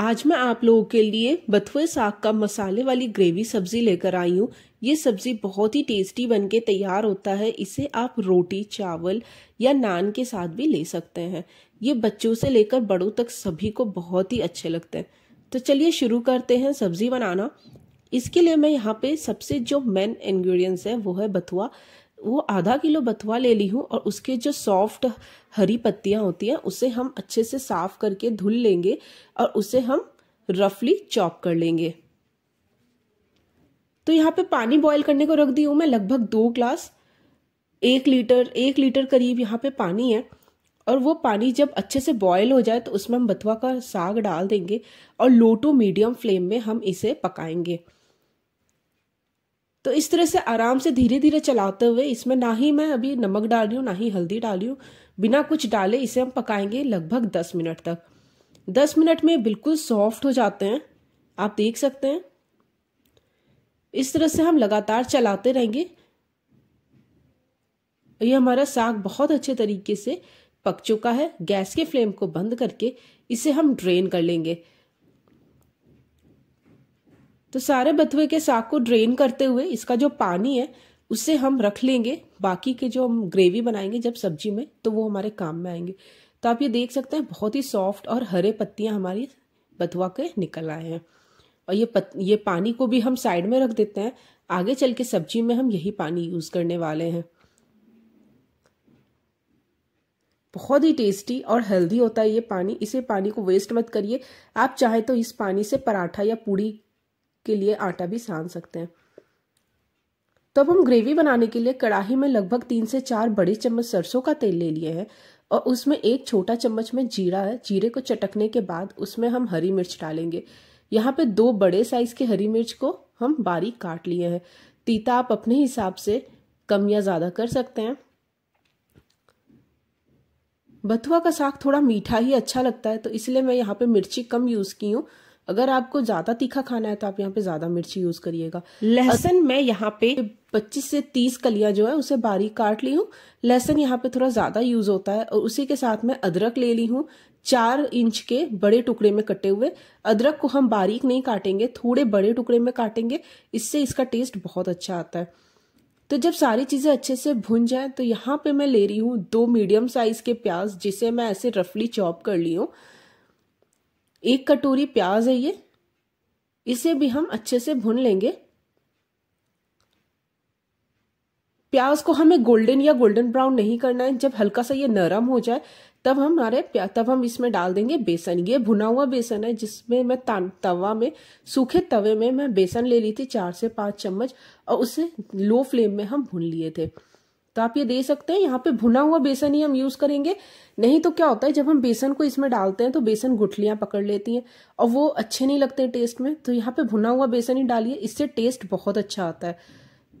आज मैं आप लोगों के लिए बथुए साग का मसाले वाली ग्रेवी सब्जी लेकर आई हूँ ये सब्जी बहुत ही टेस्टी बनके तैयार होता है इसे आप रोटी चावल या नान के साथ भी ले सकते हैं ये बच्चों से लेकर बड़ों तक सभी को बहुत ही अच्छे लगते हैं तो चलिए शुरू करते हैं सब्जी बनाना इसके लिए मैं यहाँ पे सबसे जो मेन इन्ग्रीडियंट्स है वो है बथुआ वो आधा किलो बथुआ ले ली हूँ और उसके जो सॉफ्ट हरी पत्तियाँ होती हैं उसे हम अच्छे से साफ करके धुल लेंगे और उसे हम रफली चॉप कर लेंगे तो यहाँ पे पानी बॉईल करने को रख दी हूँ मैं लगभग दो ग्लास एक लीटर एक लीटर करीब यहाँ पे पानी है और वो पानी जब अच्छे से बॉयल हो जाए तो उसमें हम बथुआ का साग डाल देंगे और लो टू मीडियम फ्लेम में हम इसे पकाएंगे तो इस तरह से आराम से धीरे धीरे चलाते हुए इसमें ना ही मैं अभी नमक डाल रही हूँ ना ही हल्दी डाल रही हूँ बिना कुछ डाले इसे हम पकाएंगे लगभग दस मिनट तक दस मिनट में बिल्कुल सॉफ्ट हो जाते हैं आप देख सकते हैं इस तरह से हम लगातार चलाते रहेंगे ये हमारा साग बहुत अच्छे तरीके से पक चुका है गैस के फ्लेम को बंद करके इसे हम ड्रेन कर लेंगे तो सारे बथुए के साग को ड्रेन करते हुए इसका जो पानी है उससे हम रख लेंगे बाकी के जो हम ग्रेवी बनाएंगे जब सब्जी में तो वो हमारे काम में आएंगे तो आप ये देख सकते हैं बहुत ही सॉफ्ट और हरे पत्तियां हमारी बथुआ के निकल आए हैं और ये पत ये पानी को भी हम साइड में रख देते हैं आगे चल के सब्जी में हम यही पानी यूज़ करने वाले हैं बहुत ही टेस्टी और हेल्दी होता है ये पानी इसे पानी को वेस्ट मत करिए आप चाहे तो इस पानी से पराठा या पूड़ी के लिए आटा भी सान सकते हैं तब हम ग्रेवी बनाने के लिए कढ़ाही में लगभग तीन से चार बड़े चम्मच सरसों का तेल ले लिए हैं और उसमें एक छोटा चम्मच में जीरा है जीरे को चटकने के बाद उसमें हम हरी मिर्च डालेंगे यहाँ पे दो बड़े साइज के हरी मिर्च को हम बारीक काट लिए हैं तीता आप अपने हिसाब से कम या ज़्यादा कर सकते हैं बथुआ का साग थोड़ा मीठा ही अच्छा लगता है तो इसलिए मैं यहाँ पे मिर्ची कम यूज़ की हूँ अगर आपको ज्यादा तीखा खाना है तो आप यहाँ पे ज्यादा मिर्ची यूज करिएगा लहसुन मैं यहाँ पे 25 से 30 कलियां जो है उसे बारीक काट ली हूँ लहसन यहाँ पे थोड़ा ज्यादा यूज होता है और उसी के साथ मैं अदरक ले ली हूँ चार इंच के बड़े टुकड़े में कटे हुए अदरक को हम बारीक नहीं काटेंगे थोड़े बड़े टुकड़े में काटेंगे इससे इसका टेस्ट बहुत अच्छा आता है तो जब सारी चीज़ें अच्छे से भुन जाए तो यहाँ पे मैं ले रही हूँ दो मीडियम साइज़ के प्याज जिसे मैं ऐसे रफली चॉप कर ली हूँ एक कटोरी प्याज है ये इसे भी हम अच्छे से भून लेंगे प्याज को हमें गोल्डन या गोल्डन ब्राउन नहीं करना है जब हल्का सा ये नरम हो जाए तब हमारे तब हम इसमें डाल देंगे बेसन ये भुना हुआ बेसन है जिसमें मैं तवा में सूखे तवे में मैं बेसन ले ली थी चार से पांच चम्मच और उसे लो फ्लेम में हम भून लिए थे तो आप ये दे सकते हैं यहाँ पे भुना हुआ बेसन ही हम यूज करेंगे नहीं तो क्या होता है जब हम बेसन को इसमें डालते हैं तो बेसन गुठलियां पकड़ लेती हैं और वो अच्छे नहीं लगते टेस्ट में तो यहाँ पे भुना हुआ बेसन ही डालिए इससे टेस्ट बहुत अच्छा आता है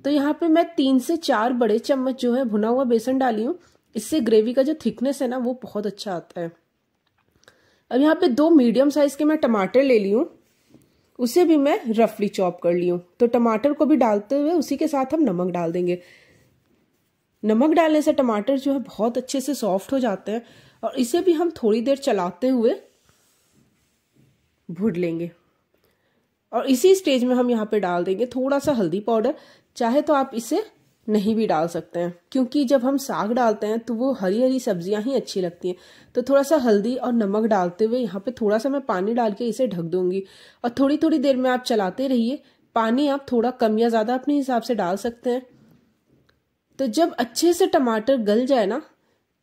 तो यहाँ पे मैं तीन से चार बड़े चम्मच जो है भुना हुआ बेसन डाली हूँ इससे ग्रेवी का जो थिकनेस है ना वो बहुत अच्छा आता है अब यहाँ पे दो मीडियम साइज के मैं टमाटर ले ली हूँ उसे भी मैं रफली चॉप कर ली हूँ तो टमाटर को भी डालते हुए उसी के साथ हम नमक डाल देंगे नमक डालने से टमाटर जो है बहुत अच्छे से सॉफ्ट हो जाते हैं और इसे भी हम थोड़ी देर चलाते हुए भून लेंगे और इसी स्टेज में हम यहाँ पे डाल देंगे थोड़ा सा हल्दी पाउडर चाहे तो आप इसे नहीं भी डाल सकते हैं क्योंकि जब हम साग डालते हैं तो वो हरी हरी सब्जियां ही अच्छी लगती हैं तो थोड़ा सा हल्दी और नमक डालते हुए यहाँ पे थोड़ा सा मैं पानी डाल के इसे ढक दूंगी और थोड़ी थोड़ी देर में आप चलाते रहिए पानी आप थोड़ा कम या ज़्यादा अपने हिसाब से डाल सकते हैं तो जब अच्छे से टमाटर गल जाए ना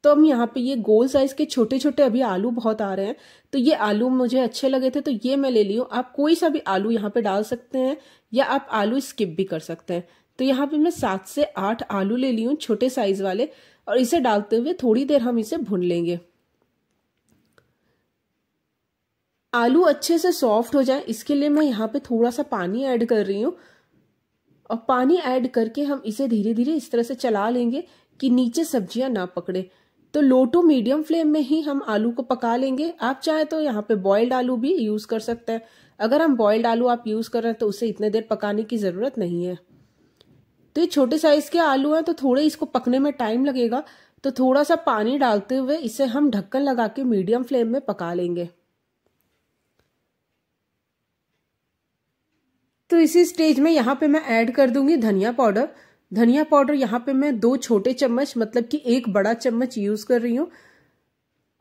तो हम यहाँ पे ये गोल साइज के छोटे छोटे अभी आलू बहुत आ रहे हैं तो ये आलू मुझे अच्छे लगे थे तो ये मैं ले ली हूँ आप कोई सा भी आलू यहाँ पे डाल सकते हैं या आप आलू स्किप भी कर सकते हैं तो यहाँ पे मैं सात से आठ आलू ले ली हूँ छोटे साइज वाले और इसे डालते हुए थोड़ी देर हम इसे भून लेंगे आलू अच्छे से सॉफ्ट हो जाए इसके लिए मैं यहाँ पे थोड़ा सा पानी ऐड कर रही हूँ और पानी ऐड करके हम इसे धीरे धीरे इस तरह से चला लेंगे कि नीचे सब्जियां ना पकड़े तो लो टू मीडियम फ्लेम में ही हम आलू को पका लेंगे आप चाहे तो यहाँ पे बॉयल्ड आलू भी यूज कर सकते हैं अगर हम बॉयल्ड आलू आप यूज कर रहे हैं तो उसे इतने देर पकाने की जरूरत नहीं है तो ये छोटे साइज के आलू हैं तो थोड़े इसको पकने में टाइम लगेगा तो थोड़ा सा पानी डालते हुए इसे हम ढक्कन लगा के मीडियम फ्लेम में पका लेंगे तो इसी स्टेज में यहाँ पे मैं ऐड कर दूंगी धनिया पाउडर धनिया पाउडर यहाँ पे मैं दो छोटे चम्मच मतलब कि एक बड़ा चम्मच यूज़ कर रही हूँ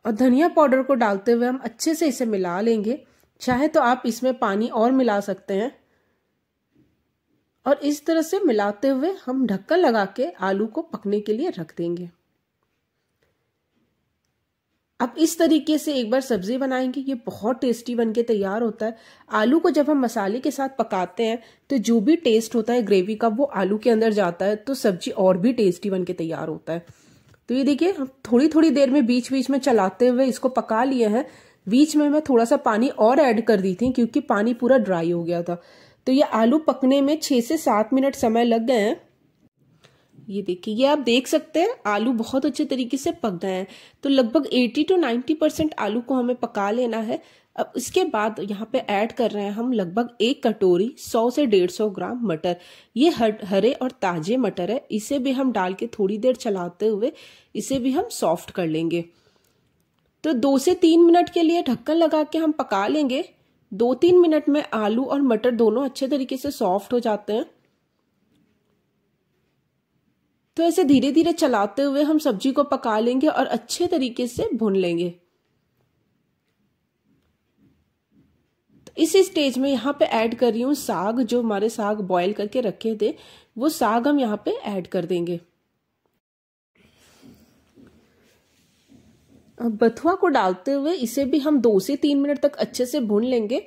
और धनिया पाउडर को डालते हुए हम अच्छे से इसे मिला लेंगे चाहे तो आप इसमें पानी और मिला सकते हैं और इस तरह से मिलाते हुए हम ढक्कन लगा के आलू को पकने के लिए रख देंगे अब इस तरीके से एक बार सब्ज़ी बनाएंगे ये बहुत टेस्टी बन के तैयार होता है आलू को जब हम मसाले के साथ पकाते हैं तो जो भी टेस्ट होता है ग्रेवी का वो आलू के अंदर जाता है तो सब्जी और भी टेस्टी बन के तैयार होता है तो ये देखिए हम थोड़ी थोड़ी देर में बीच बीच में चलाते हुए इसको पका लिए हैं बीच में मैं थोड़ा सा पानी और ऐड कर दी थी क्योंकि पानी पूरा ड्राई हो गया था तो ये आलू पकने में छः से सात मिनट समय लग गए हैं ये देखिए ये आप देख सकते हैं आलू बहुत अच्छे तरीके से पक गए हैं तो लगभग 80 टू 90 परसेंट आलू को हमें पका लेना है अब इसके बाद यहाँ पे ऐड कर रहे हैं हम लगभग एक कटोरी 100 से 150 ग्राम मटर ये हर, हरे और ताजे मटर है इसे भी हम डाल के थोड़ी देर चलाते हुए इसे भी हम सॉफ्ट कर लेंगे तो दो से तीन मिनट के लिए ढक्कन लगा के हम पका लेंगे दो तीन मिनट में आलू और मटर दोनों अच्छे तरीके से सॉफ्ट हो जाते हैं तो ऐसे धीरे धीरे चलाते हुए हम सब्जी को पका लेंगे और अच्छे तरीके से भून लेंगे तो इसी स्टेज में यहाँ पे ऐड कर रही हूँ साग जो हमारे साग बॉईल करके रखे थे वो साग हम यहाँ पे ऐड कर देंगे बथुआ को डालते हुए इसे भी हम दो से तीन मिनट तक अच्छे से भून लेंगे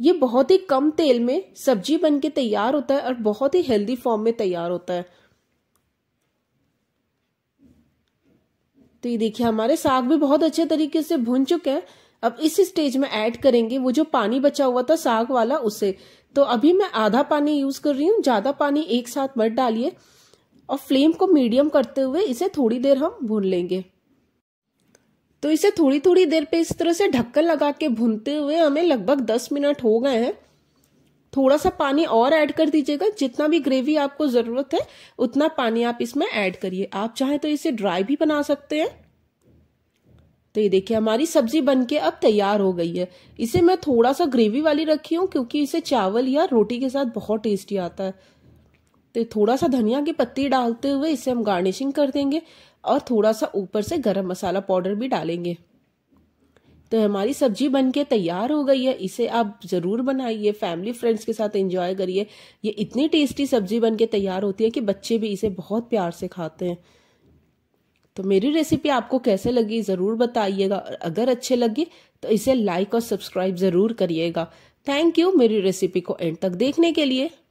ये बहुत ही कम तेल में सब्जी बन के तैयार होता है और बहुत ही हेल्दी फॉर्म में तैयार होता है तो ये देखिए हमारे साग भी बहुत अच्छे तरीके से भुन चुके हैं अब इस स्टेज में ऐड करेंगे वो जो पानी बचा हुआ था साग वाला उसे तो अभी मैं आधा पानी यूज कर रही हूँ ज्यादा पानी एक साथ मत डालिए और फ्लेम को मीडियम करते हुए इसे थोड़ी देर हम भून लेंगे तो इसे थोड़ी थोड़ी देर पे इस तरह से ढक्कन लगा के भूनते हुए हमें लगभग दस मिनट हो गए हैं थोड़ा सा पानी और ऐड कर दीजिएगा जितना भी ग्रेवी आपको ज़रूरत है उतना पानी आप इसमें ऐड करिए आप चाहें तो इसे ड्राई भी बना सकते हैं तो ये देखिए हमारी सब्जी बनके अब तैयार हो गई है इसे मैं थोड़ा सा ग्रेवी वाली रखी हूँ क्योंकि इसे चावल या रोटी के साथ बहुत टेस्टी आता है तो थोड़ा सा धनिया की पत्ती डालते हुए इसे हम गार्निशिंग कर देंगे और थोड़ा सा ऊपर से गरम मसाला पाउडर भी डालेंगे तो हमारी सब्जी बनके तैयार हो गई है इसे आप ज़रूर बनाइए फैमिली फ्रेंड्स के साथ एंजॉय करिए ये इतनी टेस्टी सब्जी बनके तैयार होती है कि बच्चे भी इसे बहुत प्यार से खाते हैं तो मेरी रेसिपी आपको कैसे लगी ज़रूर बताइएगा अगर अच्छे लगे तो इसे लाइक और सब्सक्राइब ज़रूर करिएगा थैंक यू मेरी रेसिपी को एंड तक देखने के लिए